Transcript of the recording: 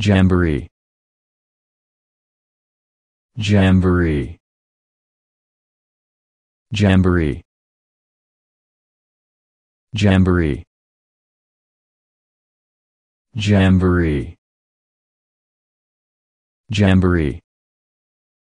Jamboree. Jamboree. Jamboree. Jamboree. Jamboree. Jamboree.